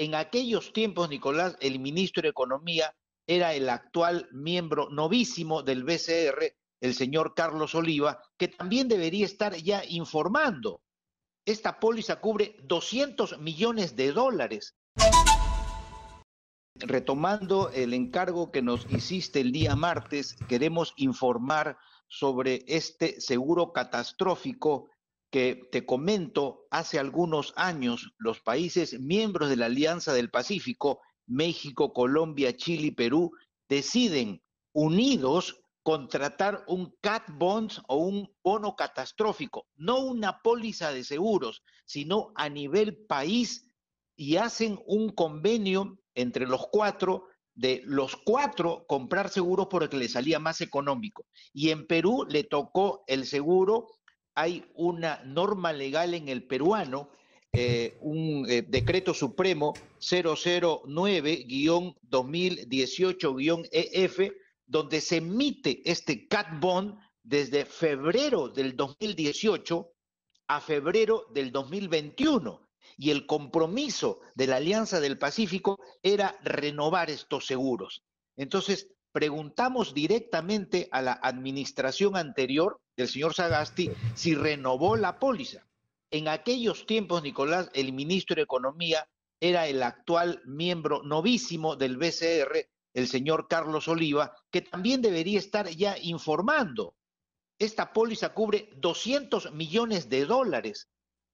En aquellos tiempos, Nicolás, el ministro de Economía era el actual miembro novísimo del BCR, el señor Carlos Oliva, que también debería estar ya informando. Esta póliza cubre 200 millones de dólares. Retomando el encargo que nos hiciste el día martes, queremos informar sobre este seguro catastrófico que te comento, hace algunos años los países miembros de la Alianza del Pacífico, México, Colombia, Chile y Perú, deciden unidos contratar un cat bonds o un bono catastrófico, no una póliza de seguros, sino a nivel país y hacen un convenio entre los cuatro de los cuatro comprar seguros porque le salía más económico. Y en Perú le tocó el seguro hay una norma legal en el peruano, eh, un eh, decreto supremo 009-2018-EF, e donde se emite este cat bond desde febrero del 2018 a febrero del 2021. Y el compromiso de la Alianza del Pacífico era renovar estos seguros. Entonces, preguntamos directamente a la administración anterior del señor Sagasti si renovó la póliza. En aquellos tiempos, Nicolás, el ministro de Economía era el actual miembro novísimo del BCR, el señor Carlos Oliva, que también debería estar ya informando. Esta póliza cubre 200 millones de dólares.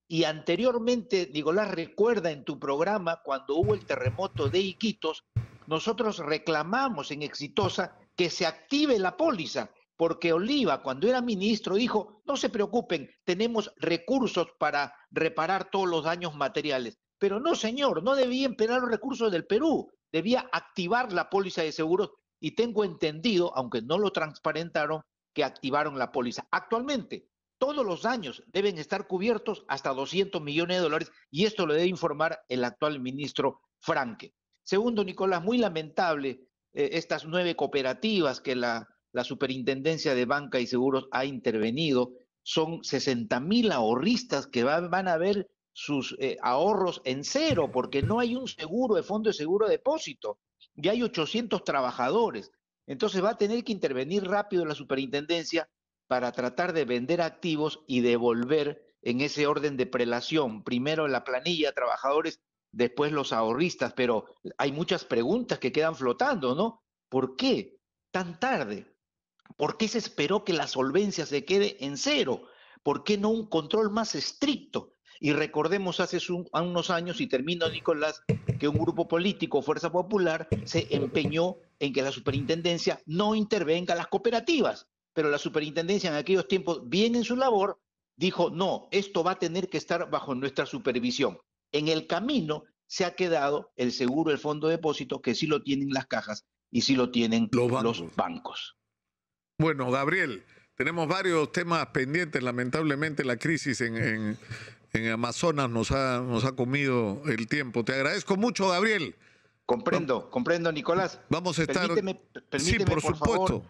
Y anteriormente, Nicolás, recuerda en tu programa cuando hubo el terremoto de Iquitos, nosotros reclamamos en Exitosa que se active la póliza, porque Oliva, cuando era ministro, dijo, no se preocupen, tenemos recursos para reparar todos los daños materiales. Pero no, señor, no debía emplear los recursos del Perú, debía activar la póliza de seguros y tengo entendido, aunque no lo transparentaron, que activaron la póliza. Actualmente, todos los daños deben estar cubiertos hasta 200 millones de dólares y esto lo debe informar el actual ministro Franke. Segundo, Nicolás, muy lamentable eh, estas nueve cooperativas que la, Superintendencia de Banca y Seguros ha intervenido. Son 60 mil ahorristas que van a ver sus eh, ahorros en cero porque no hay un seguro de fondo de seguro de depósito y hay 800 trabajadores. Entonces va a tener que intervenir rápido la superintendencia para tratar de vender activos y devolver en ese orden de prelación, primero la planilla, trabajadores después los ahorristas, pero hay muchas preguntas que quedan flotando, ¿no? ¿Por qué tan tarde? ¿Por qué se esperó que la solvencia se quede en cero? ¿Por qué no un control más estricto? Y recordemos hace unos años, y termino Nicolás, que un grupo político, Fuerza Popular, se empeñó en que la superintendencia no intervenga las cooperativas. Pero la superintendencia en aquellos tiempos, bien en su labor, dijo, no, esto va a tener que estar bajo nuestra supervisión en el camino se ha quedado el seguro, el fondo de depósito, que sí lo tienen las cajas y sí lo tienen los bancos. Bueno, Gabriel, tenemos varios temas pendientes. Lamentablemente la crisis en, en, Amazonas nos ha, nos ha comido el tiempo. Te agradezco mucho, Gabriel. Comprendo, comprendo, Nicolás. Vamos a estar. Permíteme, por, supuesto. Favor,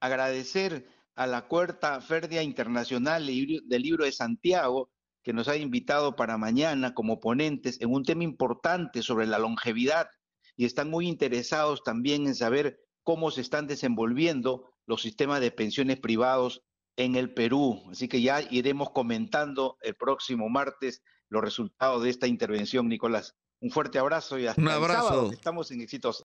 agradecer a la Cuarta Feria Internacional del Libro de Santiago, que nos ha invitado para mañana como ponentes en un tema importante sobre la longevidad y están muy interesados también en saber cómo se están desenvolviendo los sistemas de pensiones privados en el Perú. Así que ya iremos comentando el próximo martes los resultados de esta intervención, Nicolás. Un fuerte abrazo y hasta Un El sábado. Estamos en exitosa.